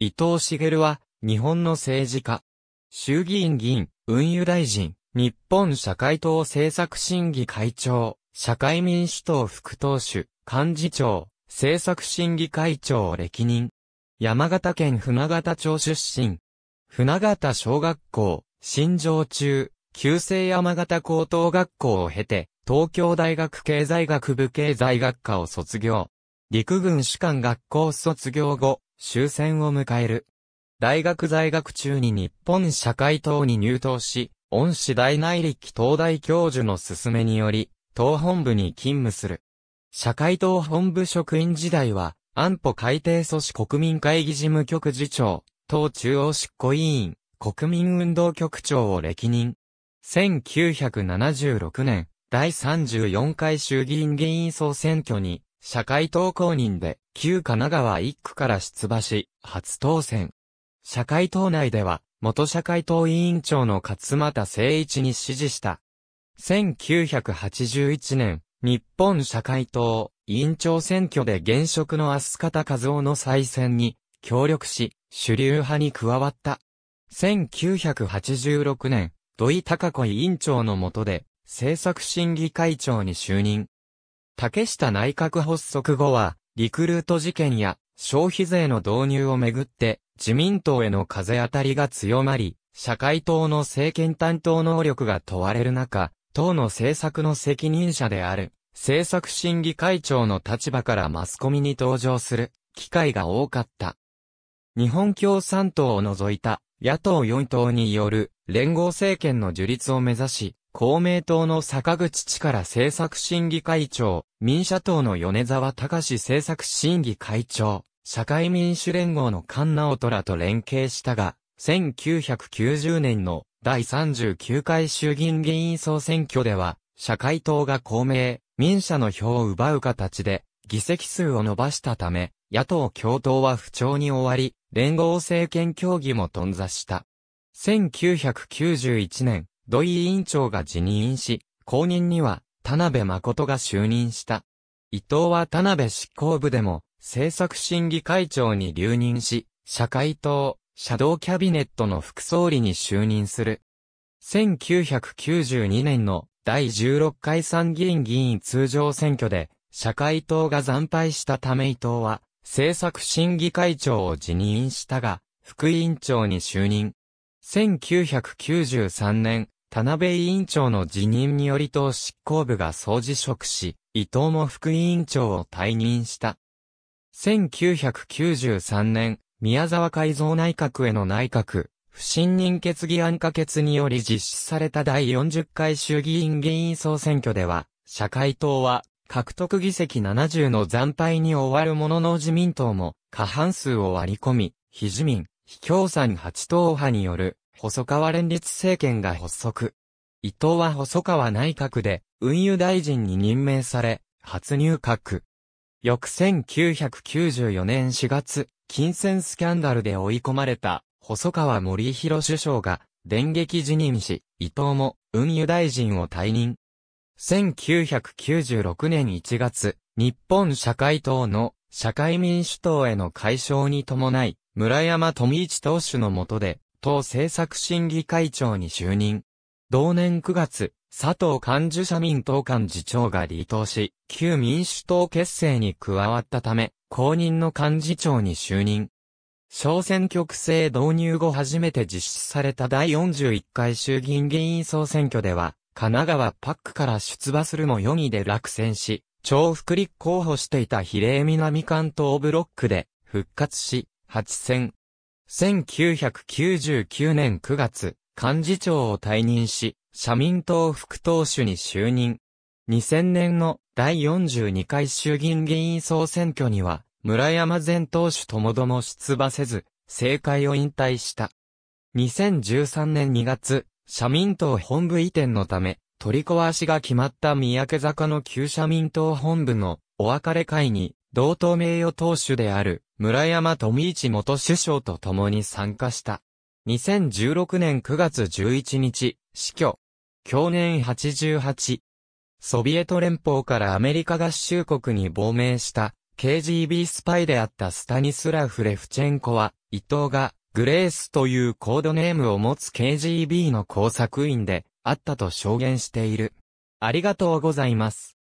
伊藤茂は、日本の政治家。衆議院議員、運輸大臣、日本社会党政策審議会長、社会民主党副党首、幹事長、政策審議会長歴任。山形県船形町出身。船形小学校、新城中、旧制山形高等学校を経て、東京大学経済学部経済学科を卒業。陸軍士官学校卒業後、終戦を迎える。大学在学中に日本社会党に入党し、恩師大内力東大教授の勧めにより、党本部に勤務する。社会党本部職員時代は、安保改定組織国民会議事務局次長、党中央執行委員、国民運動局長を歴任。1976年、第34回衆議院議員総選挙に、社会党公認で、旧神奈川1区から出馬し、初当選。社会党内では、元社会党委員長の勝又誠一に支持した。1981年、日本社会党委員長選挙で現職の飛鳥方和夫の再選に協力し、主流派に加わった。1986年、土井孝子委員長の下で、政策審議会長に就任。竹下内閣発足後は、リクルート事件や消費税の導入をめぐって、自民党への風当たりが強まり、社会党の政権担当能力が問われる中、党の政策の責任者である、政策審議会長の立場からマスコミに登場する、機会が多かった。日本共産党を除いた、野党4党による、連合政権の樹立を目指し、公明党の坂口力政策審議会長、民社党の米沢隆政策審議会長、社会民主連合の菅直虎と連携したが、1990年の第39回衆議院議員総選挙では、社会党が公明、民社の票を奪う形で、議席数を伸ばしたため、野党共闘は不調に終わり、連合政権協議も頓挫した。1991年、土井委員長が辞任し、後任には田辺誠が就任した。伊藤は田辺執行部でも政策審議会長に留任し、社会党、シャドウキャビネットの副総理に就任する。1992年の第16回参議院議員通常選挙で、社会党が惨敗したため伊藤は、政策審議会長を辞任したが、副委員長に就任。1993年、田辺委員長の辞任により党執行部が総辞職し、伊藤も副委員長を退任した。1993年、宮沢改造内閣への内閣、不信任決議案可決により実施された第40回衆議院議員総選挙では、社会党は獲得議席70の惨敗に終わるものの自民党も過半数を割り込み、非自民、非共産8党派による細川連立政権が発足。伊藤は細川内閣で運輸大臣に任命され、初入閣。翌1994年4月、金銭スキャンダルで追い込まれた細川森弘首相が電撃辞任し、伊藤も運輸大臣を退任。1996年1月、日本社会党の社会民主党への解消に伴い、村山富一党首の下で党政策審議会長に就任。同年9月、佐藤幹事社民党幹事長が離党し、旧民主党結成に加わったため、公認の幹事長に就任。小選挙区制導入後初めて実施された第41回衆議院議員総選挙では、神奈川パックから出馬するも4位で落選し、重複立候補していた比例南関東ブロックで復活し、8選、1999年9月、幹事長を退任し、社民党副党首に就任。2000年の第42回衆議院議員総選挙には、村山前党首ともども出馬せず、政界を引退した。2013年2月、社民党本部移転のため、取り壊しが決まった三宅坂の旧社民党本部のお別れ会に、同党名誉党首である村山富市元首相と共に参加した。2016年9月11日、死去。去年88。ソビエト連邦からアメリカ合衆国に亡命した KGB スパイであったスタニスラフ・レフチェンコは、伊藤がグレースというコードネームを持つ KGB の工作員であったと証言している。ありがとうございます。